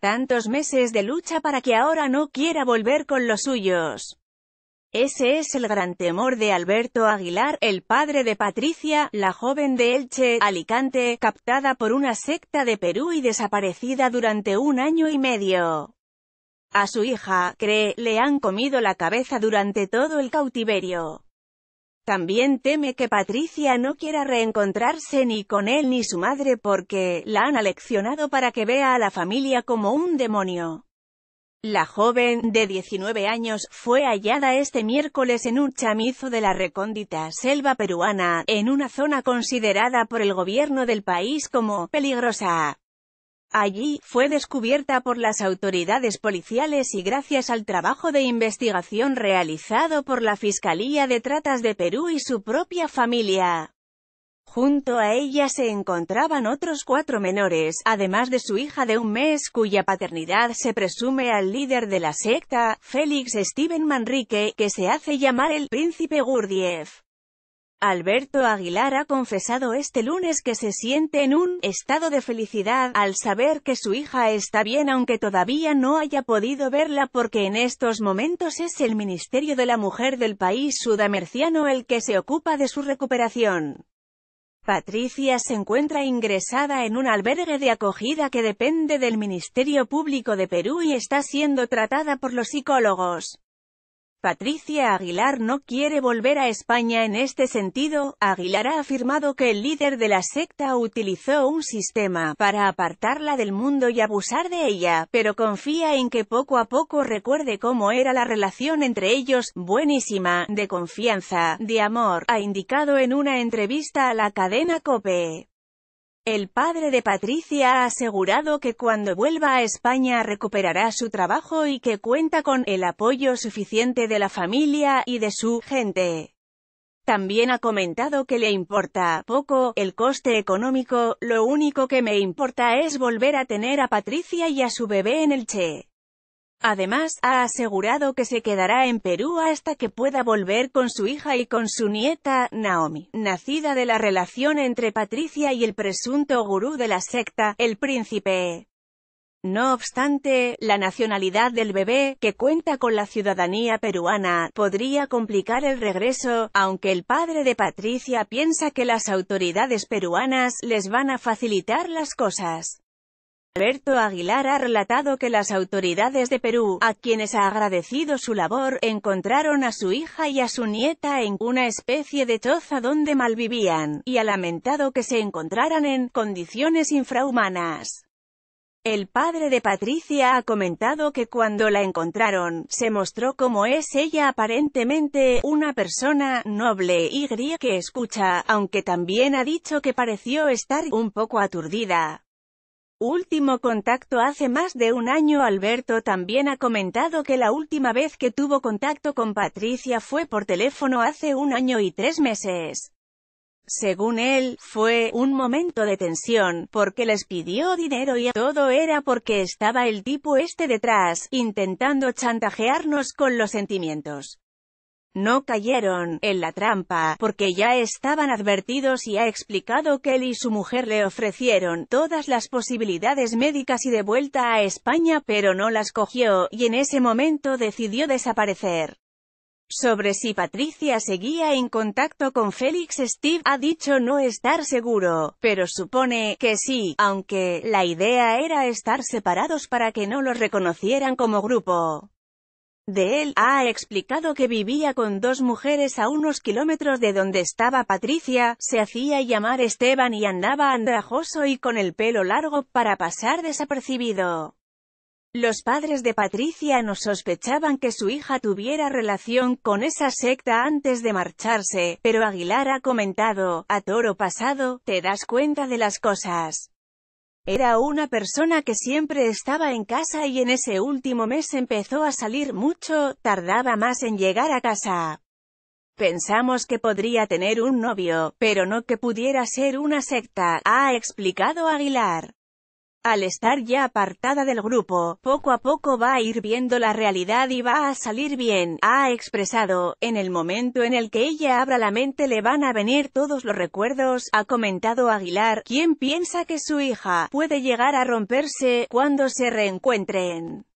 Tantos meses de lucha para que ahora no quiera volver con los suyos. Ese es el gran temor de Alberto Aguilar, el padre de Patricia, la joven de Elche, Alicante, captada por una secta de Perú y desaparecida durante un año y medio. A su hija, cree, le han comido la cabeza durante todo el cautiverio. También teme que Patricia no quiera reencontrarse ni con él ni su madre porque, la han aleccionado para que vea a la familia como un demonio. La joven, de 19 años, fue hallada este miércoles en un chamizo de la recóndita selva peruana, en una zona considerada por el gobierno del país como «peligrosa». Allí, fue descubierta por las autoridades policiales y gracias al trabajo de investigación realizado por la Fiscalía de Tratas de Perú y su propia familia. Junto a ella se encontraban otros cuatro menores, además de su hija de un mes cuya paternidad se presume al líder de la secta, Félix Steven Manrique, que se hace llamar el Príncipe Gurdiev. Alberto Aguilar ha confesado este lunes que se siente en un estado de felicidad al saber que su hija está bien aunque todavía no haya podido verla porque en estos momentos es el Ministerio de la Mujer del país sudamerciano el que se ocupa de su recuperación. Patricia se encuentra ingresada en un albergue de acogida que depende del Ministerio Público de Perú y está siendo tratada por los psicólogos. Patricia Aguilar no quiere volver a España en este sentido, Aguilar ha afirmado que el líder de la secta utilizó un sistema para apartarla del mundo y abusar de ella, pero confía en que poco a poco recuerde cómo era la relación entre ellos, buenísima, de confianza, de amor, ha indicado en una entrevista a la cadena COPE. El padre de Patricia ha asegurado que cuando vuelva a España recuperará su trabajo y que cuenta con el apoyo suficiente de la familia y de su gente. También ha comentado que le importa poco el coste económico, lo único que me importa es volver a tener a Patricia y a su bebé en el Che. Además, ha asegurado que se quedará en Perú hasta que pueda volver con su hija y con su nieta, Naomi, nacida de la relación entre Patricia y el presunto gurú de la secta, el príncipe. E. No obstante, la nacionalidad del bebé, que cuenta con la ciudadanía peruana, podría complicar el regreso, aunque el padre de Patricia piensa que las autoridades peruanas les van a facilitar las cosas. Alberto Aguilar ha relatado que las autoridades de Perú, a quienes ha agradecido su labor, encontraron a su hija y a su nieta en una especie de choza donde malvivían, y ha lamentado que se encontraran en condiciones infrahumanas. El padre de Patricia ha comentado que cuando la encontraron, se mostró como es ella aparentemente, una persona noble y gría que escucha, aunque también ha dicho que pareció estar un poco aturdida. Último contacto Hace más de un año Alberto también ha comentado que la última vez que tuvo contacto con Patricia fue por teléfono hace un año y tres meses. Según él, fue un momento de tensión, porque les pidió dinero y todo era porque estaba el tipo este detrás, intentando chantajearnos con los sentimientos. No cayeron en la trampa, porque ya estaban advertidos y ha explicado que él y su mujer le ofrecieron todas las posibilidades médicas y de vuelta a España pero no las cogió, y en ese momento decidió desaparecer. Sobre si Patricia seguía en contacto con Félix Steve ha dicho no estar seguro, pero supone que sí, aunque la idea era estar separados para que no los reconocieran como grupo de él, ha explicado que vivía con dos mujeres a unos kilómetros de donde estaba Patricia, se hacía llamar Esteban y andaba andrajoso y con el pelo largo, para pasar desapercibido. Los padres de Patricia no sospechaban que su hija tuviera relación con esa secta antes de marcharse, pero Aguilar ha comentado, a toro pasado, te das cuenta de las cosas. Era una persona que siempre estaba en casa y en ese último mes empezó a salir mucho, tardaba más en llegar a casa. Pensamos que podría tener un novio, pero no que pudiera ser una secta, ha explicado Aguilar. Al estar ya apartada del grupo, poco a poco va a ir viendo la realidad y va a salir bien, ha expresado, en el momento en el que ella abra la mente le van a venir todos los recuerdos, ha comentado Aguilar, quien piensa que su hija puede llegar a romperse cuando se reencuentren.